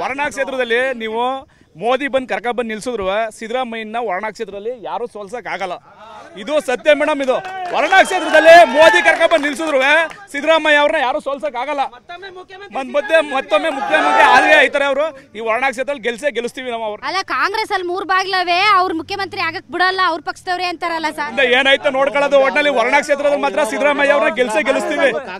ವರ್ಣಾ ಕ್ಷೇತ್ರದಲ್ಲಿ ನೀವು ಮೋದಿ ಬಂದು ಕರ್ಕ ಬಂದು ನಿಲ್ಸಿದ್ರು ಸಿದ್ದರಾಮಯ್ಯನ ವರ್ಣಾ ಕ್ಷೇತ್ರದಲ್ಲಿ ಯಾರು ಸೋಲ್ಸಕ್ ಆಗಲ್ಲ ಇದು ಸತ್ಯ ಮೇಡಮ್ ಇದು ವರ್ಣಾ ಕ್ಷೇತ್ರದಲ್ಲಿ ಮೋದಿ ಕರ್ಕ ಬಂದು ನಿಲ್ಸಿದ್ರು ಸಿದ್ದರಾಮಯ್ಯ ಅವ್ರನ್ನ ಯಾರು ಸೋಲ್ಸಕ್ ಆಗಲ್ಲ ಮತ್ತೆ ಮತ್ತೊಮ್ಮೆ ಮುಖ್ಯಮಂತ್ರಿ ಆದ್ರೆ ಐತಾರೆ ಅವರು ಈ ವರ್ಣಾ ಕ್ಷೇತ್ರದಲ್ಲಿ ಗೆಲ್ಸೇ ಗೆಲ್ಸ್ತೀವಿ ನಾವು ಅವ್ರು ಅಲ್ಲ ಕಾಂಗ್ರೆಸ್ ಅಲ್ಲಿ ಮೂರ್ ಬಾಗ್ಲವೇ ಅವ್ರ ಮುಖ್ಯಮಂತ್ರಿ ಆಗಕ್ ಬಿಡಲ್ಲ ಅವ್ರ ಪಕ್ಷದವ್ರೆ ಅಂತಾರಲ್ಲ ಸರ್ ಏನಾಯ್ತು ನೋಡ್ಕೊಳ್ಳೋದು ಒಟ್ನಲ್ಲಿ ವರ್ಣಾ ಕ್ಷೇತ್ರದಲ್ಲಿ ಮಾತ್ರ ಸಿದ್ದರಾಮಯ್ಯ ಅವ್ರನ್ನ ಗೆಲ್ಸೇ ಗೆಲ್ಲಿಸ್ತೀವಿ